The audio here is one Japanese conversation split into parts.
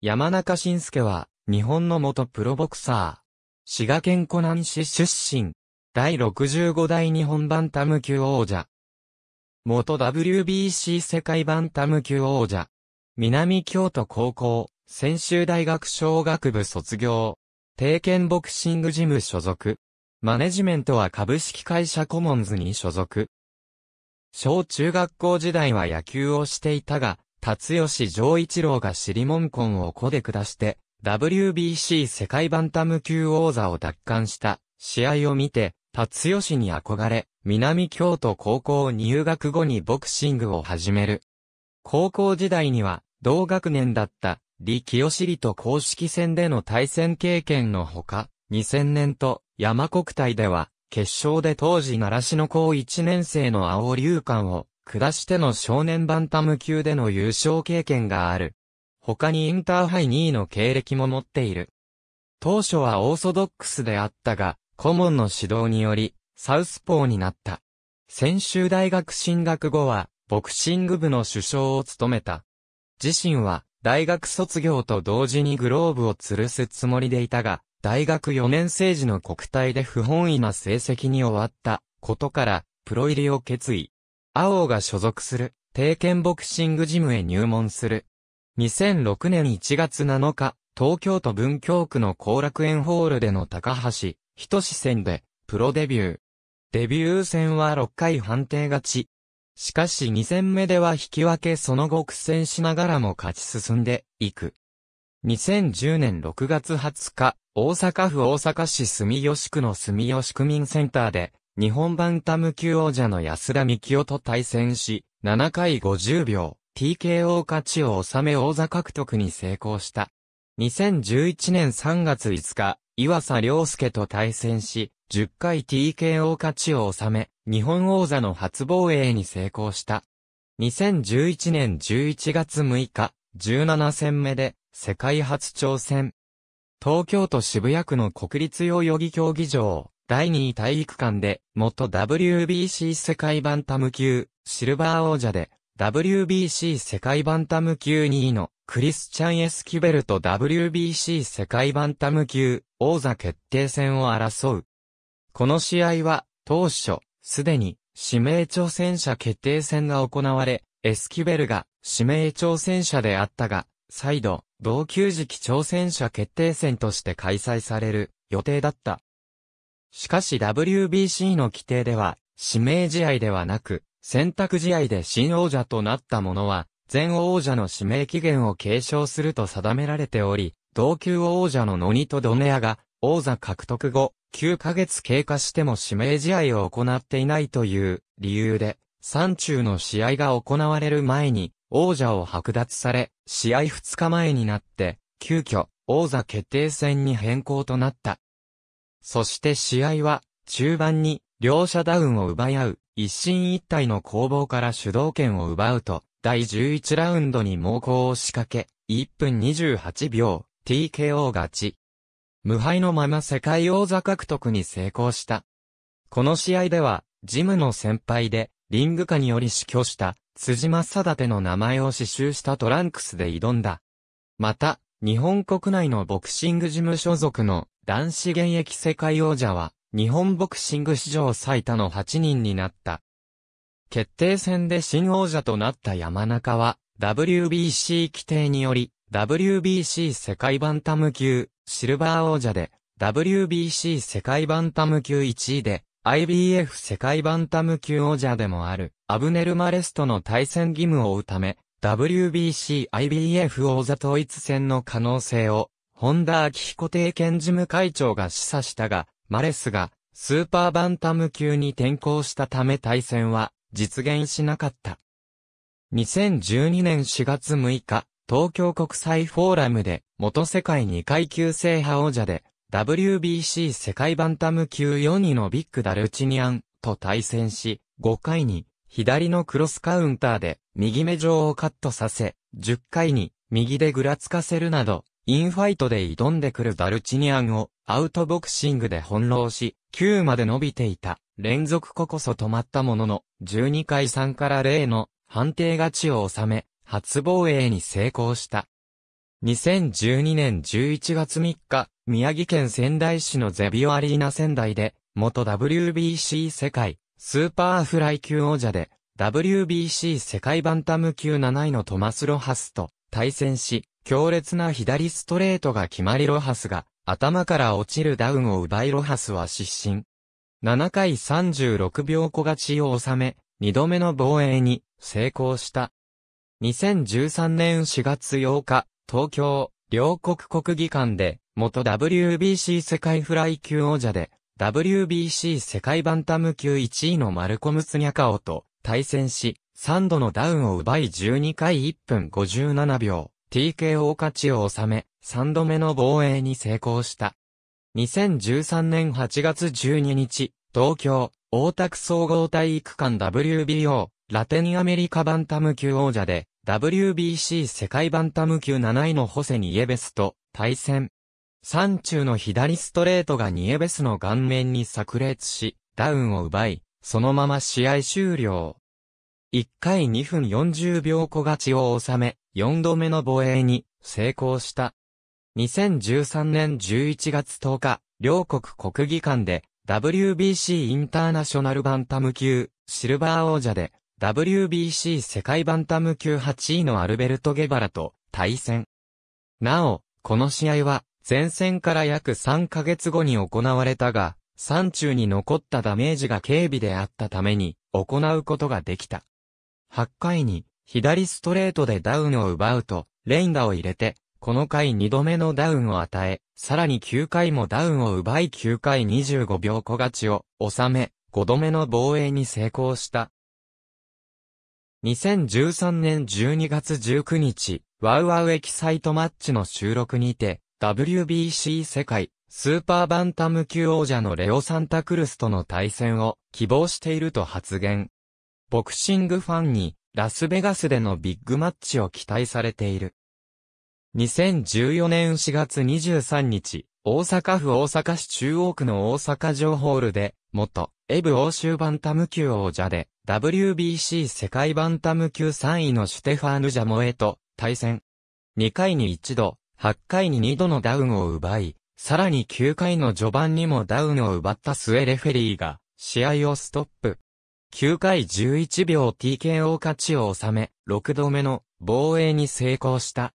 山中慎介は、日本の元プロボクサー。滋賀県湖南市出身。第65代日本バンタム級王者。元 WBC 世界バンタム級王者。南京都高校、専修大学小学部卒業。定見ボクシングジム所属。マネジメントは株式会社コモンズに所属。小中学校時代は野球をしていたが、達吉丈一郎が尻門根を5で下して、WBC 世界バンタム級王座を奪還した試合を見て、達吉に憧れ、南京都高校入学後にボクシングを始める。高校時代には、同学年だった、李清尻と公式戦での対戦経験のほか、2000年と山国体では、決勝で当時奈良市の高1年生の青龍館を下しての少年バンタム級での優勝経験がある。他にインターハイ2位の経歴も持っている。当初はオーソドックスであったが、顧問の指導により、サウスポーになった。先週大学進学後は、ボクシング部の首相を務めた。自身は、大学卒業と同時にグローブを吊るすつもりでいたが、大学4年生時の国体で不本意な成績に終わったことから、プロ入りを決意。青が所属する、定見ボクシングジムへ入門する。2006年1月7日、東京都文京区の後楽園ホールでの高橋、人志戦で、プロデビュー。デビュー戦は6回判定勝ち。しかし2戦目では引き分けその後苦戦しながらも勝ち進んでいく。2010年6月20日、大阪府大阪市住吉区の住吉区民センターで、日本バンタム級王者の安田幹夫と対戦し、7回50秒、TKO 勝ちを収め王座獲得に成功した。2011年3月5日、岩佐良介と対戦し、10回 TKO 勝ちを収め、日本王座の初防衛に成功した。2011年11月6日、17戦目で、世界初挑戦。東京都渋谷区の国立代々木競技場、第2位体育館で、元 WBC 世界バンタム級、シルバー王者で、WBC 世界バンタム級2位の、クリスチャン・エスキュベルと WBC 世界バンタム級、王座決定戦を争う。この試合は、当初、すでに、指名挑戦者決定戦が行われ、エスキュベルが指名挑戦者であったが、再度、同級時期挑戦者決定戦として開催される予定だった。しかし WBC の規定では、指名試合ではなく、選択試合で新王者となった者は、前王者の指名期限を継承すると定められており、同級王者のノニとドネアが、王座獲得後、9ヶ月経過しても指名試合を行っていないという理由で、山中の試合が行われる前に、王者を剥奪され、試合2日前になって、急遽、王座決定戦に変更となった。そして試合は、中盤に、両者ダウンを奪い合う、一進一退の攻防から主導権を奪うと、第11ラウンドに猛攻を仕掛け、1分28秒、TKO 勝ち。無敗のまま世界王座獲得に成功した。この試合では、ジムの先輩で、リング下により死去した、辻正立の名前を刺繍したトランクスで挑んだ。また、日本国内のボクシング事務所属の男子現役世界王者は、日本ボクシング史上最多の8人になった。決定戦で新王者となった山中は、WBC 規定により、WBC 世界バンタム級、シルバー王者で、WBC 世界バンタム級1位で、IBF 世界バンタム級王者でもある、アブネル・マレスとの対戦義務を負うため、WBC-IBF 王座統一戦の可能性を、本田昭彦定見事務会長が示唆したが、マレスが、スーパーバンタム級に転向したため対戦は、実現しなかった。2012年4月6日、東京国際フォーラムで、元世界2階級制覇王者で、WBC 世界バンタム級4位のビッグダルチニアンと対戦し、5回に左のクロスカウンターで右目上をカットさせ、10回に右でぐらつかせるなど、インファイトで挑んでくるダルチニアンをアウトボクシングで翻弄し、9まで伸びていた。連続ここそ止まったものの、12回3から0の判定勝ちを収め、初防衛に成功した。2012年11月3日、宮城県仙台市のゼビオアリーナ仙台で、元 WBC 世界スーパーフライ級王者で、WBC 世界バンタム級7位のトマス・ロハスと対戦し、強烈な左ストレートが決まりロハスが、頭から落ちるダウンを奪いロハスは失神。7回36秒小勝ちを収め、2度目の防衛に成功した。2013年4月8日、東京、両国国技館で、元 WBC 世界フライ級王者で、WBC 世界バンタム級1位のマルコム・ツニャカオと対戦し、3度のダウンを奪い12回1分57秒、TKO 勝ちを収め、3度目の防衛に成功した。2013年8月12日、東京、大田区総合体育館 WBO、ラテンアメリカバンタム級王者で、WBC 世界バンタム級7位のホセニエベスと対戦。山中の左ストレートがニエベスの顔面に炸裂し、ダウンを奪い、そのまま試合終了。1回2分40秒小勝ちを収め、4度目の防衛に成功した。2013年11月10日、両国国技館で WBC インターナショナルバンタム級シルバー王者で WBC 世界バンタム級8位のアルベルト・ゲバラと対戦。なお、この試合は前線から約3ヶ月後に行われたが、山中に残ったダメージが警備であったために、行うことができた。8回に、左ストレートでダウンを奪うと、レン打を入れて、この回2度目のダウンを与え、さらに9回もダウンを奪い9回25秒小勝ちを収め、5度目の防衛に成功した。2013年12月19日、ワウワウエキサイトマッチの収録にて、WBC 世界スーパーバンタム級王者のレオ・サンタクルスとの対戦を希望していると発言。ボクシングファンにラスベガスでのビッグマッチを期待されている。2014年4月23日、大阪府大阪市中央区の大阪城ホールで、元、エブ欧州バンタム級王者で、WBC 世界バンタム級3位のシュテファーヌ・ジャモエと対戦。2回に1度、8回に2度のダウンを奪い、さらに9回の序盤にもダウンを奪った末レフェリーが、試合をストップ。9回11秒 TKO 勝ちを収め、6度目の防衛に成功した。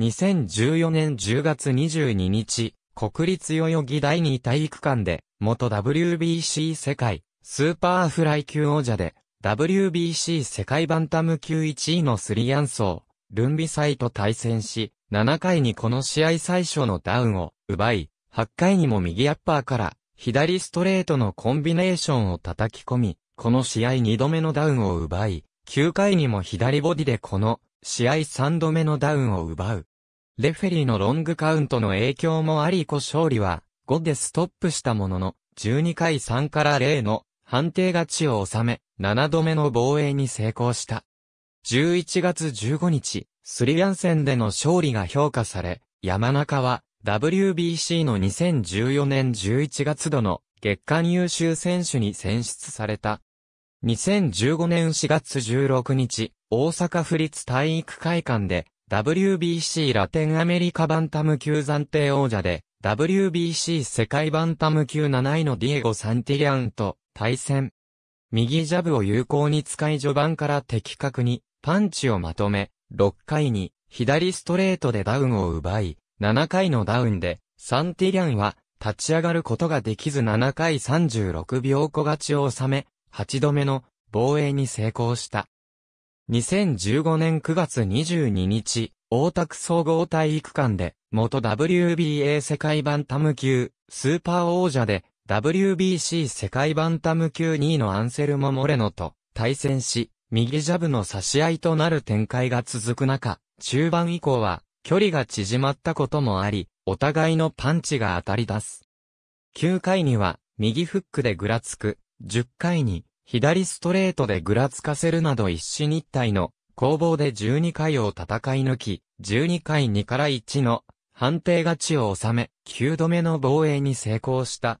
2014年10月22日、国立代々木第二体育館で、元 WBC 世界、スーパーフライ級王者で、WBC 世界バンタム級1位のスリアンソー、ルンビサイと対戦し、7回にこの試合最初のダウンを奪い、8回にも右アッパーから左ストレートのコンビネーションを叩き込み、この試合2度目のダウンを奪い、9回にも左ボディでこの試合3度目のダウンを奪う。レフェリーのロングカウントの影響もあり小勝利は5でストップしたものの、12回3から0の判定勝ちを収め、7度目の防衛に成功した。11月15日、スリアン戦での勝利が評価され、山中は WBC の2014年11月度の月間優秀選手に選出された。2015年4月16日、大阪府立体育会館で WBC ラテンアメリカバンタム級暫定王者で WBC 世界バンタム級7位のディエゴ・サンティリアンと対戦。右ジャブを有効に使い序盤から的確にパンチをまとめ、6回に左ストレートでダウンを奪い、7回のダウンでサンティリャンは立ち上がることができず7回36秒小勝ちを収め、8度目の防衛に成功した。2015年9月22日、大田区総合体育館で、元 WBA 世界バンタム級、スーパー王者で、WBC 世界バンタム級2位のアンセルモ・モレノと対戦し、右ジャブの差し合いとなる展開が続く中、中盤以降は、距離が縮まったこともあり、お互いのパンチが当たり出す。9回には、右フックでぐらつく、10回に、左ストレートでぐらつかせるなど一死日体の攻防で12回を戦い抜き、12回2から1の判定勝ちを収め、9度目の防衛に成功した。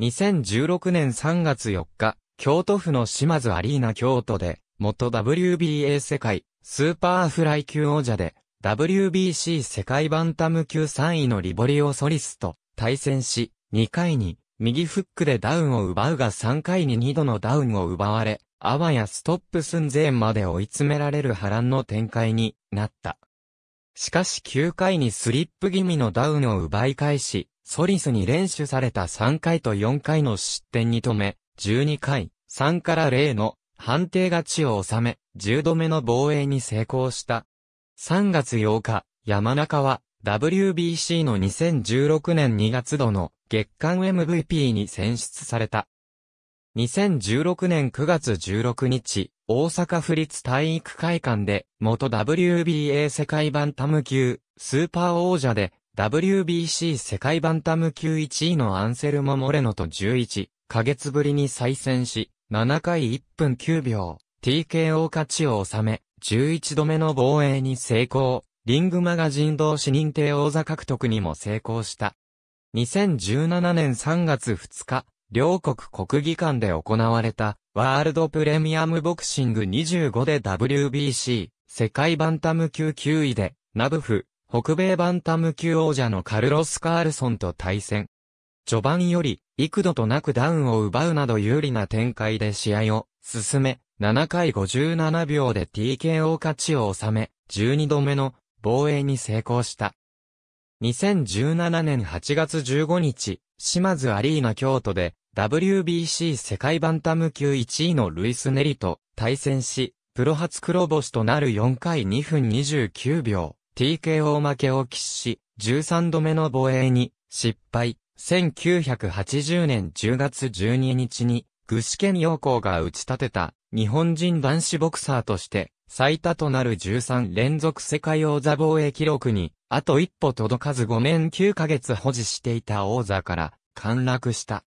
2016年3月4日、京都府の島津アリーナ京都で、元 WBA 世界、スーパーフライ級王者で、WBC 世界バンタム級3位のリボリオソリスと対戦し、2回に、右フックでダウンを奪うが3回に2度のダウンを奪われ、あわやストップ寸前まで追い詰められる波乱の展開になった。しかし9回にスリップ気味のダウンを奪い返し、ソリスに練習された3回と4回の失点に止め、12回、3から0の判定勝ちを収め、10度目の防衛に成功した。3月8日、山中は WBC の2016年2月度の月間 MVP に選出された。2016年9月16日、大阪府立体育会館で、元 WBA 世界バンタム級、スーパー王者で、WBC 世界バンタム級1位のアンセルモ・モレノと11、ヶ月ぶりに再戦し、7回1分9秒、TKO 勝ちを収め、11度目の防衛に成功、リングマガジン同士認定王座獲得にも成功した。2017年3月2日、両国国技館で行われた、ワールドプレミアムボクシング25で WBC、世界バンタム級9位で、ナブフ、北米バンタム級王者のカルロス・カールソンと対戦。序盤より、幾度となくダウンを奪うなど有利な展開で試合を進め、7回57秒で TKO 勝ちを収め、12度目の防衛に成功した。2017年8月15日、島津アリーナ京都で WBC 世界バンタム級1位のルイス・ネリと対戦し、プロ初黒星となる4回2分29秒、TKO 負けを喫し、13度目の防衛に失敗。1980年10月12日に、具志堅陽光が打ち立てた、日本人男子ボクサーとして、最多となる13連続世界王座防衛記録に、あと一歩届かず5年9ヶ月保持していた王座から、陥落した。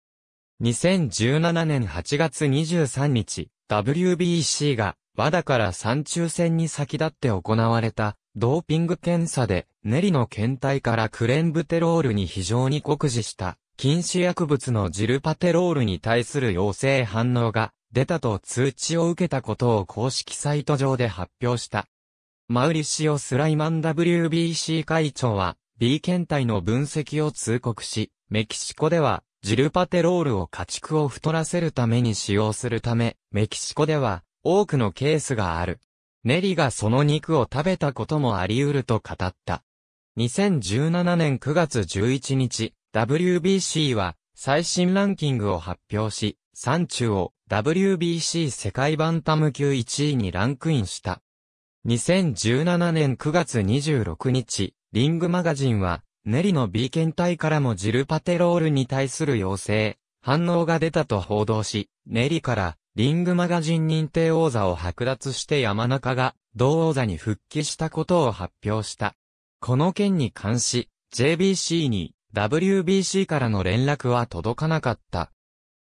2017年8月23日、WBC が、和田から三中戦に先立って行われた、ドーピング検査で、ネリの検体からクレンブテロールに非常に酷似した、禁止薬物のジルパテロールに対する陽性反応が出たと通知を受けたことを公式サイト上で発表した。マウリシオ・スライマン WBC 会長は B 検体の分析を通告し、メキシコではジルパテロールを家畜を太らせるために使用するため、メキシコでは多くのケースがある。ネリがその肉を食べたこともあり得ると語った。2017年9月11日、WBC は最新ランキングを発表し、山中を WBC 世界バンタム級1位にランクインした。2017年9月26日、リングマガジンは、ネリの B 検体からもジルパテロールに対する要請、反応が出たと報道し、ネリからリングマガジン認定王座を剥奪して山中が、同王座に復帰したことを発表した。この件に関し、JBC に WBC からの連絡は届かなかった。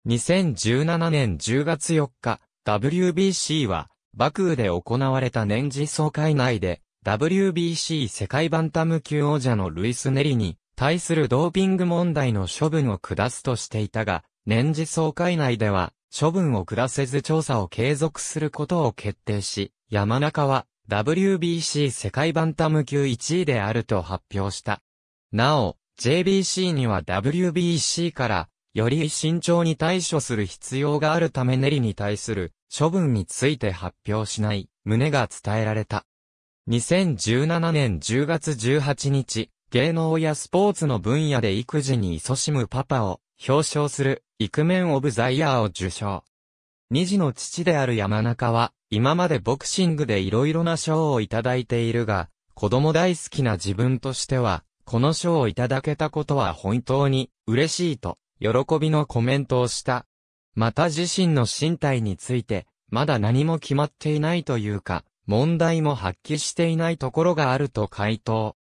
2017年10月4日、WBC は、バクーで行われた年次総会内で、WBC 世界バンタム級王者のルイス・ネリに対するドーピング問題の処分を下すとしていたが、年次総会内では、処分を下せず調査を継続することを決定し、山中は WBC 世界バンタム級1位であると発表した。なお、JBC には WBC からより慎重に対処する必要があるためネリに対する処分について発表しない旨が伝えられた。2017年10月18日、芸能やスポーツの分野で育児に勤しむパパを表彰するイクメン・オブ・ザ・イヤーを受賞。二児の父である山中は、今までボクシングで色々な賞をいただいているが、子供大好きな自分としては、この賞をいただけたことは本当に嬉しいと、喜びのコメントをした。また自身の身体について、まだ何も決まっていないというか、問題も発揮していないところがあると回答。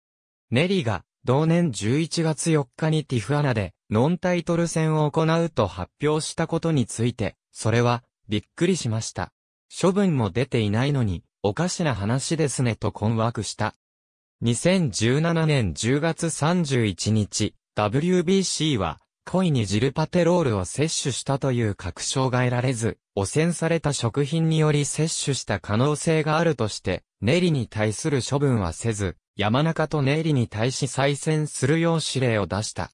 ネリが、同年11月4日にティフアナで、ノンタイトル戦を行うと発表したことについて、それは、びっくりしました。処分も出ていないのに、おかしな話ですねと困惑した。2017年10月31日、WBC は、故意にジルパテロールを摂取したという確証が得られず、汚染された食品により摂取した可能性があるとして、ネリに対する処分はせず、山中とネリに対し再選するよう指令を出した。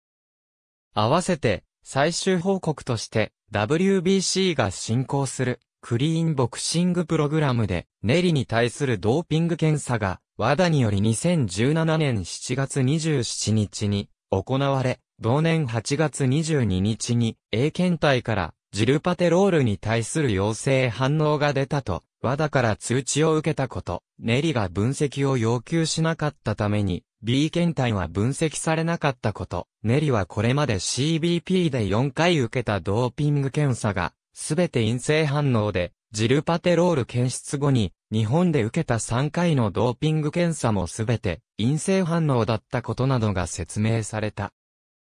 合わせて、最終報告として、WBC が進行する、クリーンボクシングプログラムで、ネリに対するドーピング検査が、和田により2017年7月27日に、行われ、同年8月22日に、A 検体から、ジルパテロールに対する陽性反応が出たと、和田から通知を受けたこと、ネリが分析を要求しなかったために、B 検体は分析されなかったこと、ネリはこれまで CBP で4回受けたドーピング検査が、すべて陰性反応で、ジルパテロール検出後に、日本で受けた3回のドーピング検査もすべて陰性反応だったことなどが説明された。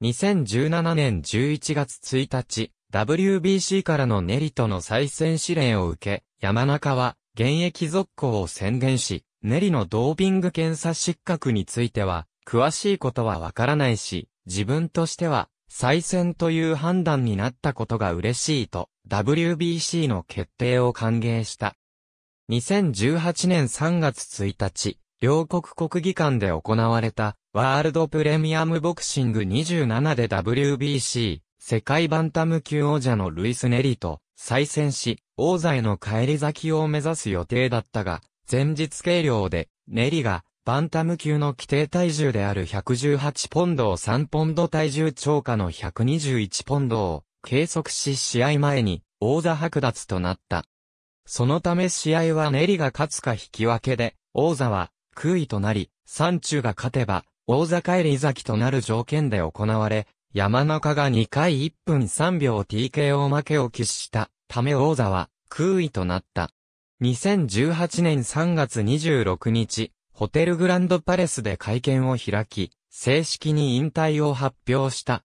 2017年11月1日、WBC からのネリとの再選指令を受け、山中は現役続行を宣言し、ネリのドーピング検査失格については、詳しいことはわからないし、自分としては、再選という判断になったことが嬉しいと、WBC の決定を歓迎した。2018年3月1日、両国国技館で行われた、ワールドプレミアムボクシング27で WBC、世界バンタム級王者のルイス・ネリと、再選し、王座への帰り咲きを目指す予定だったが、前日計量で、ネリが、バンタム級の規定体重である118ポンドを3ポンド体重超過の121ポンドを計測し試合前に王座剥奪となった。そのため試合はネリが勝つか引き分けで、王座は空位となり、山中が勝てば王座帰り咲きとなる条件で行われ、山中が2回1分3秒 TKO 負けを喫したため王座は空位となった。2018年3月26日、ホテルグランドパレスで会見を開き、正式に引退を発表した。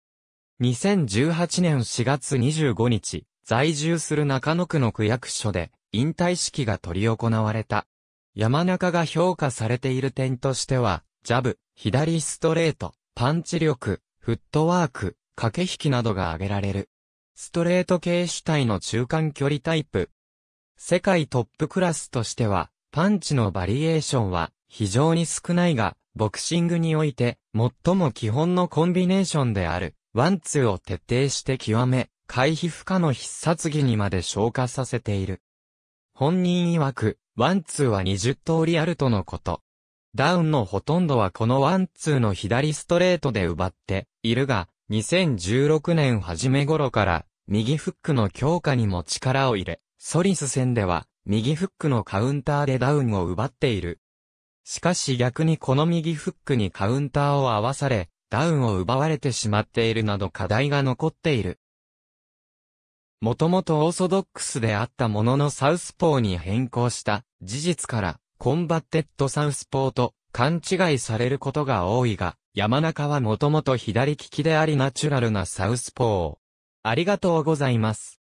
2018年4月25日、在住する中野区の区役所で、引退式が執り行われた。山中が評価されている点としては、ジャブ、左ストレート、パンチ力、フットワーク、駆け引きなどが挙げられる。ストレート系主体の中間距離タイプ、世界トップクラスとしては、パンチのバリエーションは非常に少ないが、ボクシングにおいて最も基本のコンビネーションである、ワンツーを徹底して極め、回避不可の必殺技にまで昇華させている。本人曰く、ワンツーは20通りあるとのこと。ダウンのほとんどはこのワンツーの左ストレートで奪っているが、2016年初め頃から右フックの強化にも力を入れ、ソリス戦では、右フックのカウンターでダウンを奪っている。しかし逆にこの右フックにカウンターを合わされ、ダウンを奪われてしまっているなど課題が残っている。もともとオーソドックスであったもののサウスポーに変更した事実から、コンバッテッドサウスポーと勘違いされることが多いが、山中はもともと左利きでありナチュラルなサウスポー。ありがとうございます。